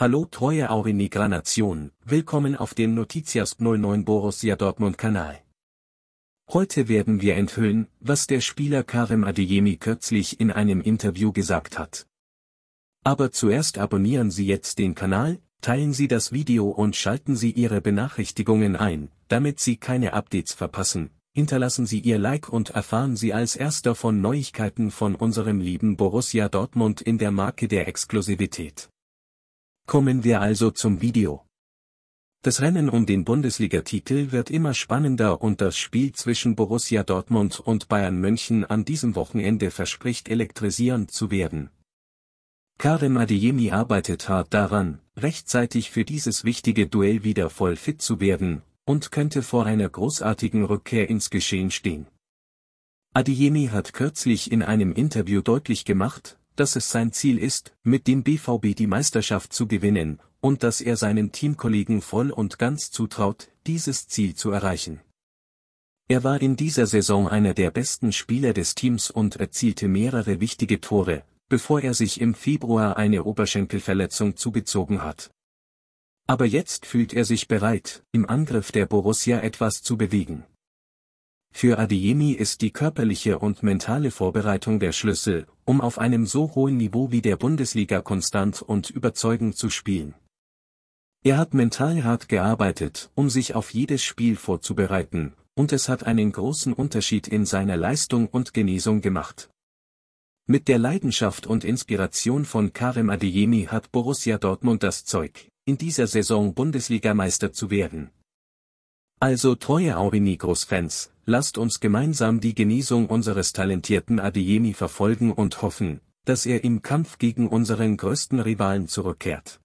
Hallo treue Aurinegra Nation, willkommen auf dem Noticias 09 Borussia Dortmund Kanal. Heute werden wir enthüllen, was der Spieler Karim Adeyemi kürzlich in einem Interview gesagt hat. Aber zuerst abonnieren Sie jetzt den Kanal, teilen Sie das Video und schalten Sie Ihre Benachrichtigungen ein, damit Sie keine Updates verpassen, hinterlassen Sie Ihr Like und erfahren Sie als erster von Neuigkeiten von unserem lieben Borussia Dortmund in der Marke der Exklusivität. Kommen wir also zum Video. Das Rennen um den Bundesligatitel wird immer spannender und das Spiel zwischen Borussia Dortmund und Bayern München an diesem Wochenende verspricht elektrisierend zu werden. Karim Adeyemi arbeitet hart daran, rechtzeitig für dieses wichtige Duell wieder voll fit zu werden, und könnte vor einer großartigen Rückkehr ins Geschehen stehen. Adeyemi hat kürzlich in einem Interview deutlich gemacht, dass es sein Ziel ist, mit dem BVB die Meisterschaft zu gewinnen, und dass er seinen Teamkollegen voll und ganz zutraut, dieses Ziel zu erreichen. Er war in dieser Saison einer der besten Spieler des Teams und erzielte mehrere wichtige Tore, bevor er sich im Februar eine Oberschenkelverletzung zugezogen hat. Aber jetzt fühlt er sich bereit, im Angriff der Borussia etwas zu bewegen. Für Adiemi ist die körperliche und mentale Vorbereitung der Schlüssel, um auf einem so hohen Niveau wie der Bundesliga konstant und überzeugend zu spielen. Er hat mental hart gearbeitet, um sich auf jedes Spiel vorzubereiten, und es hat einen großen Unterschied in seiner Leistung und Genesung gemacht. Mit der Leidenschaft und Inspiration von Karem Adeyemi hat Borussia Dortmund das Zeug, in dieser Saison Bundesligameister zu werden, also treue Aurinicos-Fans, lasst uns gemeinsam die Genesung unseres talentierten Adeyemi verfolgen und hoffen, dass er im Kampf gegen unseren größten Rivalen zurückkehrt.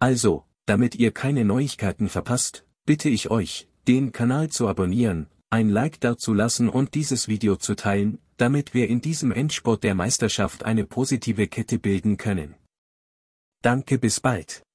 Also, damit ihr keine Neuigkeiten verpasst, bitte ich euch, den Kanal zu abonnieren, ein Like dazu lassen und dieses Video zu teilen, damit wir in diesem Endsport der Meisterschaft eine positive Kette bilden können. Danke bis bald.